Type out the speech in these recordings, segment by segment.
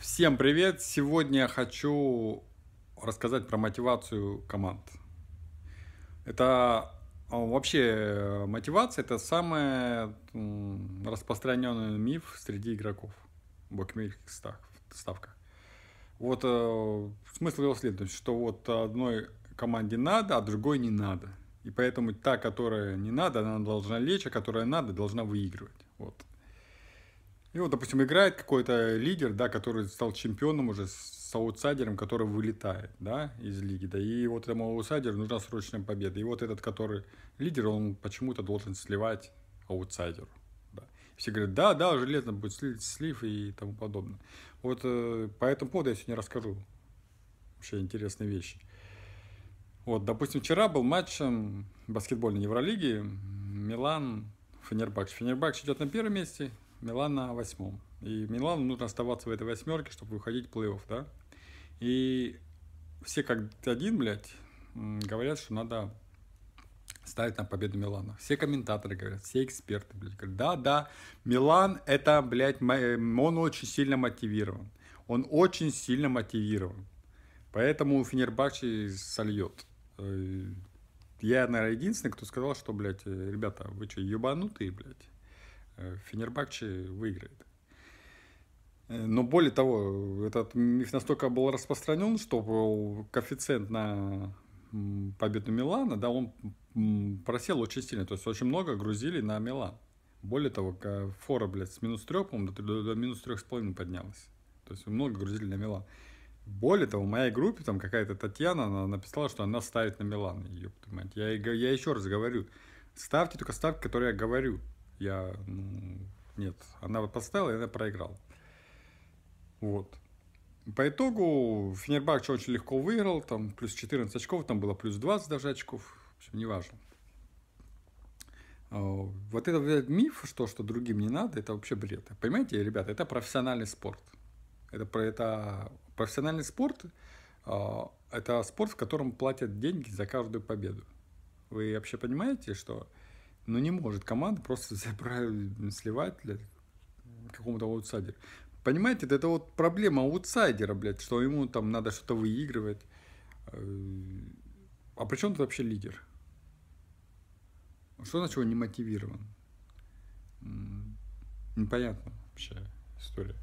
Всем привет! Сегодня я хочу рассказать про мотивацию команд. Это а, вообще э, мотивация это самый распространенный миф среди игроков в букмекерских ставках. Вот э, смысл его следует, что вот одной команде надо, а другой не надо. И поэтому та, которая не надо, она должна лечь, а которая надо, должна выигрывать. Вот. И вот, допустим, играет какой-то лидер, да, который стал чемпионом уже с аутсайдером, который вылетает, да, из лиги, да, и вот этому аутсайдеру нужна срочная победа. И вот этот, который лидер, он почему-то должен сливать аутсайдеру. Да. Все говорят, да, да, железно будет слив, слив и тому подобное. Вот э, по этому поводу я сегодня расскажу вообще интересные вещи. Вот, допустим, вчера был матч эм, баскетбольной Евролиги Милан Фенербакш. Фенербакш идет на первом месте, Милан на восьмом. И Милану нужно оставаться в этой восьмерке, чтобы выходить в плей-офф, да? И все как один, блядь, говорят, что надо ставить на победу Милана. Все комментаторы говорят, все эксперты, блядь, говорят, да, да, Милан это, блядь, он очень сильно мотивирован. Он очень сильно мотивирован. Поэтому Фенербахче сольет. Э, я, наверное, единственный, кто сказал, что, блядь, «Э, ребята, вы что, ебанутые, блядь? Э, Фенербакче выиграет. Э, но более того, этот миф настолько был распространен, что коэффициент на победу Милана, да, он просел очень сильно. То есть очень много грузили на Милан. Более того, фора, блядь, с минус 3, по-моему, до, до, до минус 3,5 поднялась. То есть много грузили на Милан. Более того, в моей группе там какая-то Татьяна она написала, что она ставит на Милан. Ёпта мать. Я, я еще раз говорю, ставьте только ставки, которые я говорю. Я, ну, нет, она вот подставила, и она проиграл. Вот. По итогу Фенербахче очень легко выиграл, там плюс 14 очков, там было плюс 20 даже очков, в общем, неважно. А, вот этот миф, что, что другим не надо, это вообще бред. Понимаете, ребята, это профессиональный спорт. Это, это профессиональный спорт, а, это спорт, в котором платят деньги за каждую победу. Вы вообще понимаете, что но ну, не может команда просто сливать для какому-то аутсайдеру. Понимаете, это вот проблема аутсайдера, блядь, что ему там надо что-то выигрывать. А при чем тут вообще лидер? Что значит, он не мотивирован? Непонятно вообще история.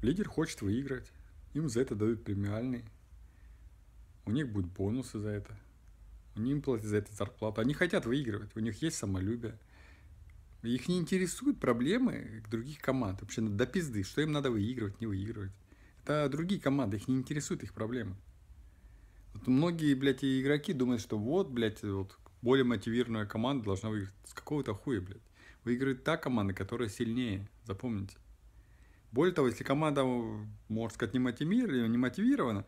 Лидер хочет выиграть. Им за это дают премиальный. У них будут бонусы за это. Они им платят за это зарплату. Они хотят выигрывать, у них есть самолюбие. Их не интересуют проблемы других команд. Вообще до пизды, что им надо выигрывать, не выигрывать. Это другие команды, их не интересуют их проблемы. Вот многие, блядь, игроки думают, что вот, блядь, вот более мотивированная команда должна выиграть. С какого-то хуя, блядь. Выиграет та команда, которая сильнее, запомните. Более того, если команда, можно сказать, не мотивирована, не мотивирована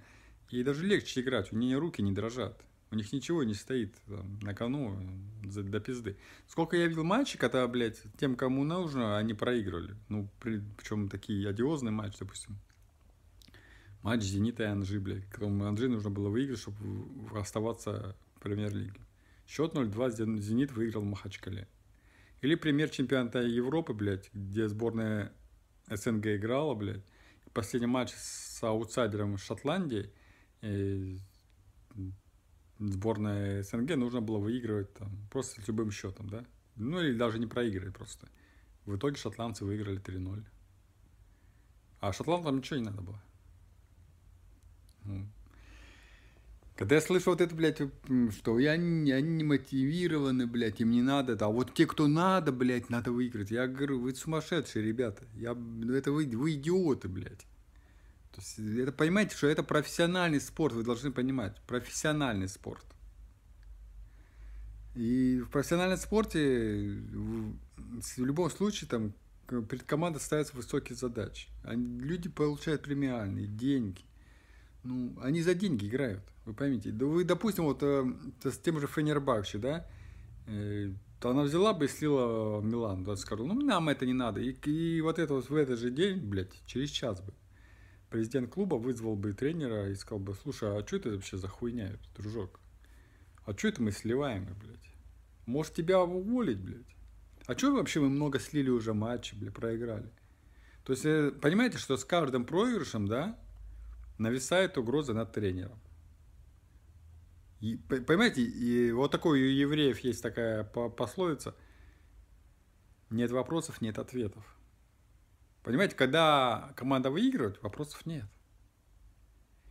ей даже легче играть, у нее руки не дрожат. У них ничего не стоит там, на кону за, до пизды. Сколько я видел матчей, когда, блядь, тем, кому нужно, они проигрывали. Ну, при, причем такие одиозные матчи, допустим. Матч Зенита и Анжи, блядь, которому Анжи нужно было выиграть, чтобы оставаться в премьер-лиге. Счет 0-2 Зенит выиграл в Махачкале. Или пример чемпионата Европы, блядь, где сборная СНГ играла, блядь. Последний матч с аутсайдером Шотландии. И э, сборная СНГ нужно было выигрывать там, просто с любым счетом, да? Ну или даже не проигрывать просто. В итоге шотландцы выиграли 3-0. А шотландам ничего не надо было. Когда я слышу вот это, блядь, что я, я не мотивированы, блядь, им не надо, а вот те, кто надо, блядь, надо выиграть. Я говорю, вы сумасшедшие ребята, я, ну, это вы, вы идиоты, блядь. То есть это понимаете, что это профессиональный спорт, вы должны понимать, профессиональный спорт. И в профессиональном спорте в любом случае там перед командой ставятся высокие задачи. Они, люди получают премиальные деньги. Ну, они за деньги играют, вы поймите. Да вы, допустим, вот э, с тем же Фенербахче, да, э, то она взяла бы и слила Милан, да, скажу, ну, нам это не надо. И, и вот это вот в этот же день, блядь, через час бы президент клуба вызвал бы тренера и сказал бы, слушай, а что это вообще за хуйня, дружок? А что это мы сливаем, блядь? Может, тебя уволить, блядь? А что вообще мы много слили уже матчи, блядь, проиграли? То есть, э, понимаете, что с каждым проигрышем, да, нависает угроза над тренером. И, понимаете, и вот такой у евреев есть такая пословица. Нет вопросов, нет ответов. Понимаете, когда команда выигрывает, вопросов нет.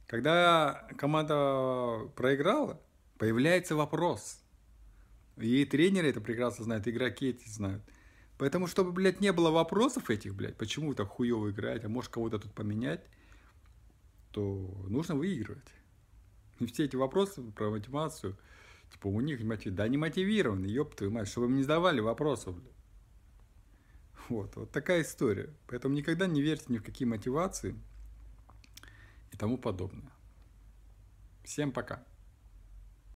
Когда команда проиграла, появляется вопрос. И тренеры это прекрасно знают, игроки эти знают. Поэтому, чтобы, блядь, не было вопросов этих, блядь, почему вы так хуево играете, а может кого-то тут поменять, то нужно выигрывать. И все эти вопросы про мотивацию, типа, у них мотив... Да они мотивированы, ёб твою мать, чтобы им не задавали вопросов, блядь. Вот, вот такая история. Поэтому никогда не верьте ни в какие мотивации и тому подобное. Всем пока.